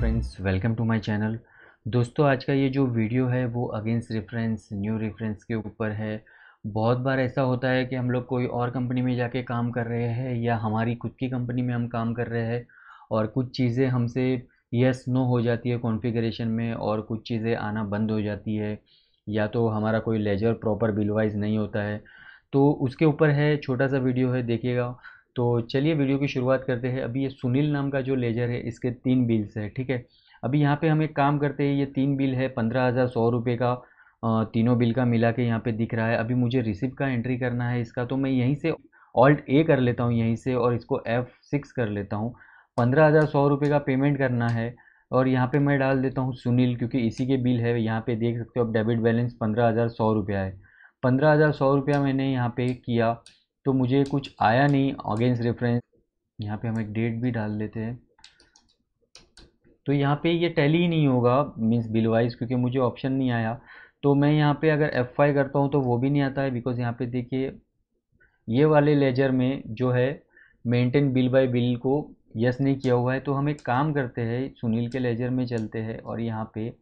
friends welcome to my channel दोस्तों आज का ये जो वीडियो है वो अगेंस्ट रेफरेंस न्यू रेफरेंस के ऊपर है बहुत बार ऐसा होता है कि हम लोग कोई और कंपनी में जाके काम कर रहे हैं या हमारी खुद की कंपनी में हम काम कर रहे हैं और कुछ चीज़ें हमसे यस नो हो जाती है कॉन्फ़िगरेशन में और कुछ चीज़ें आना बंद हो जाती है या तो हमारा कोई लेजर प्रॉपर बिलवाइज नहीं होता है तो उसके ऊपर है छोटा सा वीडियो है देखिएगा तो चलिए वीडियो की शुरुआत करते हैं अभी ये सुनील नाम का जो लेजर है इसके तीन बिल्स है ठीक है अभी यहाँ पे हम एक काम करते हैं ये तीन बिल है पंद्रह हज़ार सौ रुपये का तीनों बिल का मिला के यहाँ पे दिख रहा है अभी मुझे रिसिप्ट का एंट्री करना है इसका तो मैं यहीं से ऑल्ट ए कर लेता हूँ यहीं से और इसको एफ़ सिक्स कर लेता हूँ पंद्रह हज़ार सौ रुपये का पेमेंट करना है और यहाँ पे मैं डाल देता हूँ सुनील क्योंकि इसी के बिल है यहाँ पर देख सकते हो अब डेबिट बैलेंस पंद्रह हज़ार सौ रुपया है पंद्रह हज़ार सौ रुपया मैंने यहाँ पे किया तो मुझे कुछ आया नहीं अगेंस्ट रेफरेंस यहाँ पे हम एक डेट भी डाल लेते हैं तो यहाँ पे ये टैली नहीं होगा मीन्स वाइज क्योंकि मुझे ऑप्शन नहीं आया तो मैं यहाँ पे अगर एफ करता हूँ तो वो भी नहीं आता है बिकॉज यहाँ पे देखिए ये वाले लेजर में जो है मेंटेन बिल बाय बिल को यस नहीं किया हुआ है तो हम एक काम करते हैं सुनील के लेजर में चलते हैं और यहाँ पे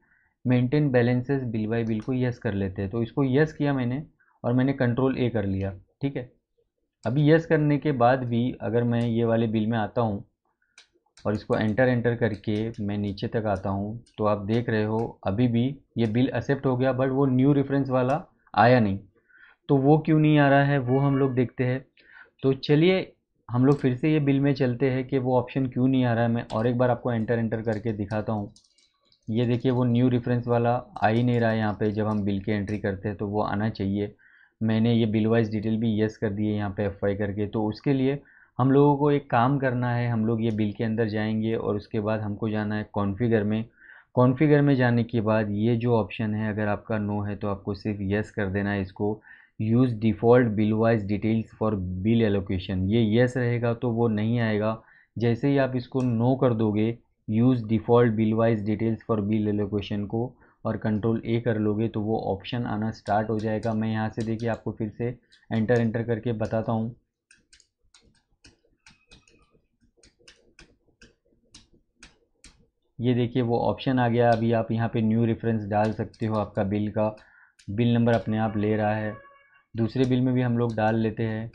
maintain balances bill by bill को यस कर लेते हैं तो इसको यस किया मैंने और मैंने कंट्रोल ए कर लिया ठीक है अभी यस करने के बाद भी अगर मैं ये वाले बिल में आता हूँ और इसको एंटर एंटर करके मैं नीचे तक आता हूँ तो आप देख रहे हो अभी भी ये बिल एक्सेप्ट हो गया बट वो न्यू रेफरेंस वाला आया नहीं तो वो क्यों नहीं आ रहा है वो हम लोग देखते हैं तो चलिए हम लोग फिर से ये बिल में चलते हैं कि वो ऑप्शन क्यों नहीं आ रहा है मैं और एक बार आपको एंटर एंटर करके दिखाता हूँ ये देखिए वो न्यू रेफरेंस वाला आ ही नहीं रहा है यहाँ पर जब हम बिल की एंट्री करते हैं तो वो आना चाहिए मैंने ये बिल वाइज डिटेल भी येस कर दिए यहाँ पे एफ करके तो उसके लिए हम लोगों को एक काम करना है हम लोग ये बिल के अंदर जाएंगे और उसके बाद हमको जाना है कॉन्फ़िगर में कॉन्फ़िगर में जाने के बाद ये जो ऑप्शन है अगर आपका नो है तो आपको सिर्फ येस कर देना है इसको use default bill wise details for bill allocation ये येस रहेगा तो वो नहीं आएगा जैसे ही आप इसको नो कर दोगे use default bill wise details for bill allocation को और कंट्रोल ए कर लोगे तो वो ऑप्शन आना स्टार्ट हो जाएगा मैं यहाँ से देखिए आपको फिर से एंटर एंटर करके बताता हूँ ये देखिए वो ऑप्शन आ गया अभी आप यहाँ पे न्यू रेफरेंस डाल सकते हो आपका बिल का बिल नंबर अपने आप ले रहा है दूसरे बिल में भी हम लोग डाल लेते हैं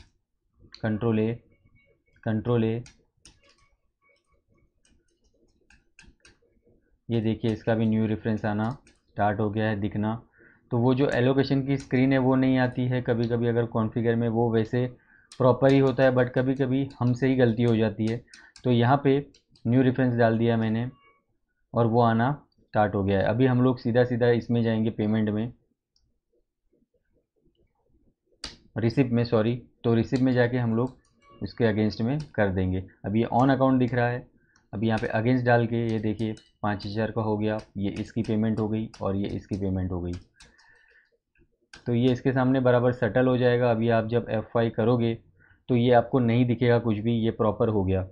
कंट्रोल ए कंट्रोल ए ये देखिए इसका भी न्यू रेफरेंस आना स्टार्ट हो गया है दिखना तो वो जो एलोकेशन की स्क्रीन है वो नहीं आती है कभी कभी अगर कॉन्फ़िगर में वो वैसे प्रॉपर ही होता है बट कभी कभी हमसे ही गलती हो जाती है तो यहाँ पे न्यू रेफरेंस डाल दिया मैंने और वो आना स्टार्ट हो गया है अभी हम लोग सीधा सीधा इसमें जाएंगे पेमेंट में रिसिप्ट में सॉरी तो रिसिप्ट में जाके हम लोग इसके अगेंस्ट में कर देंगे अभी ये ऑन अकाउंट दिख रहा है अब यहाँ पे अगेंस्ट डाल के ये देखिए पाँच हज़ार का हो गया ये इसकी पेमेंट हो गई और ये इसकी पेमेंट हो गई तो ये इसके सामने बराबर सेटल हो जाएगा अभी आप जब एफ आई करोगे तो ये आपको नहीं दिखेगा कुछ भी ये प्रॉपर हो गया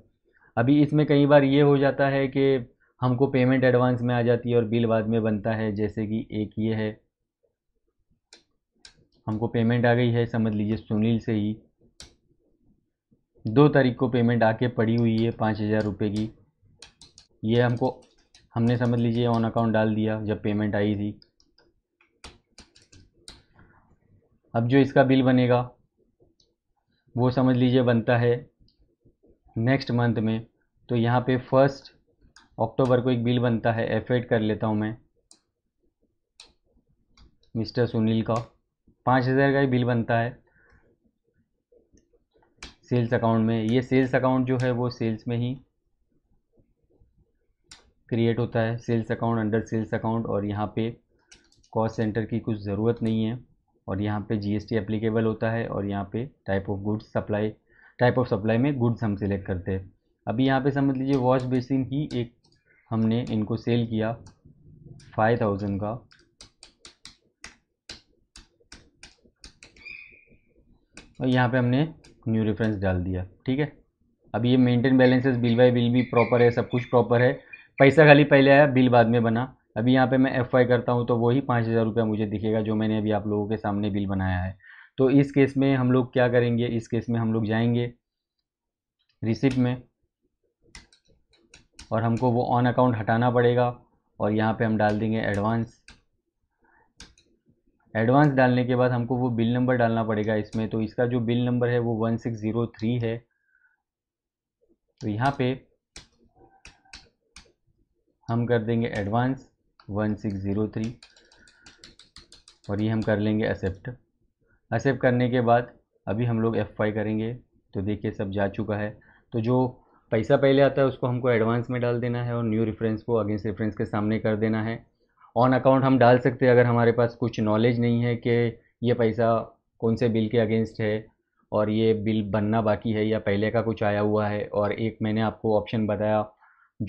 अभी इसमें कई बार ये हो जाता है कि हमको पेमेंट एडवांस में आ जाती है और बिल बाद में बनता है जैसे कि एक ये है हमको पेमेंट आ गई है समझ लीजिए सुनील से ही दो तारीख को पेमेंट आके पड़ी हुई है पाँच हज़ार रुपये की ये हमको हमने समझ लीजिए ऑन अकाउंट डाल दिया जब पेमेंट आई थी अब जो इसका बिल बनेगा वो समझ लीजिए बनता है नेक्स्ट मंथ में तो यहाँ पे फर्स्ट अक्टूबर को एक बिल बनता है एफ कर लेता हूँ मैं मिस्टर सुनील का पाँच हज़ार का ही बिल बनता है सेल्स अकाउंट में ये सेल्स अकाउंट जो है वो सेल्स में ही क्रिएट होता है sales account under sales account और यहाँ पे कॉस्ट सेंटर की कुछ ज़रूरत नहीं है और यहाँ पे जीएसटी एप्लीकेबल होता है और यहाँ पे type of goods supply type of supply में गुड्स हम सिलेक्ट करते हैं अभी यहाँ पे समझ लीजिए वॉश बेसिन ही एक हमने इनको सेल किया फाइव थाउजेंड का और यहाँ पे हमने न्यू रेफरेंस डाल दिया ठीक है अभी ये maintain balances bill by bill भी प्रॉपर है सब कुछ प्रॉपर है पैसा खाली पहले आया बिल बाद में बना अभी यहाँ पे मैं एफ आई करता हूँ तो वही पाँच हज़ार रुपया मुझे दिखेगा जो मैंने अभी आप लोगों के सामने बिल बनाया है तो इस केस में हम लोग क्या करेंगे इस केस में हम लोग जाएंगे रिसिप्ट में और हमको वो ऑन अकाउंट हटाना पड़ेगा और यहाँ पे हम डाल देंगे एडवांस एडवांस डालने के बाद हमको वो बिल नंबर डालना पड़ेगा इसमें तो इसका जो बिल नंबर है वो वन सिक्स ज़ीरो थ्री है तो यहाँ पे हम कर देंगे advance one six zero three और ये हम कर लेंगे एक्सेप्ट एक्सेप्ट करने के बाद अभी हम लोग एफ आई करेंगे तो देखिए सब जा चुका है तो जो पैसा पहले आता है उसको हमको एडवांस में डाल देना है और न्यू रेफरेंस को अगेंस्ट रेफरेंस के सामने कर देना है ऑन अकाउंट हम डाल सकते हैं अगर हमारे पास कुछ नॉलेज नहीं है कि ये पैसा कौन से बिल के अगेंस्ट है और ये बिल बनना बाकी है या पहले का कुछ आया हुआ है और एक मैंने आपको ऑप्शन बताया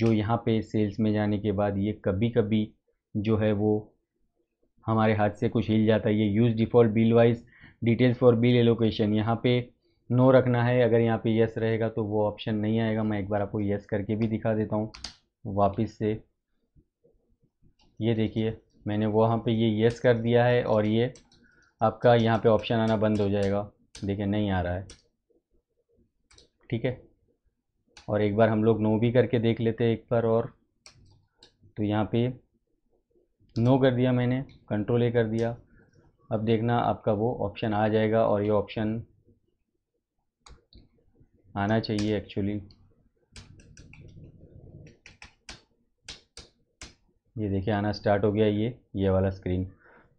जो यहाँ पे सेल्स में जाने के बाद ये कभी कभी जो है वो हमारे हाथ से कुछ हिल जाता है ये use default bill wise details for bill allocation यहाँ पे नो रखना है अगर यहाँ पे यस रहेगा तो वो ऑप्शन नहीं आएगा मैं एक बार आपको यस करके भी दिखा देता हूँ वापस से ये देखिए मैंने वहाँ पर ये यस कर दिया है और ये आपका यहाँ पर ऑप्शन आना बंद हो जाएगा देखिए नहीं आ रहा है ठीक है और एक बार हम लोग नो भी करके देख लेते हैं एक बार और तो यहाँ पे नो कर दिया मैंने कंट्रोल ए कर दिया अब देखना आपका वो ऑप्शन आ जाएगा और ये ऑप्शन आना चाहिए एक्चुअली ये देखिए आना स्टार्ट हो गया ये ये वाला स्क्रीन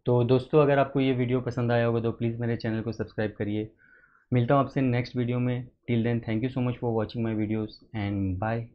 तो दोस्तों अगर आपको ये वीडियो पसंद आया होगा तो प्लीज़ मेरे चैनल को सब्सक्राइब करिए मिलता हूँ आपसे नेक्स्ट वीडियो में till then thank you so much for watching my videos and bye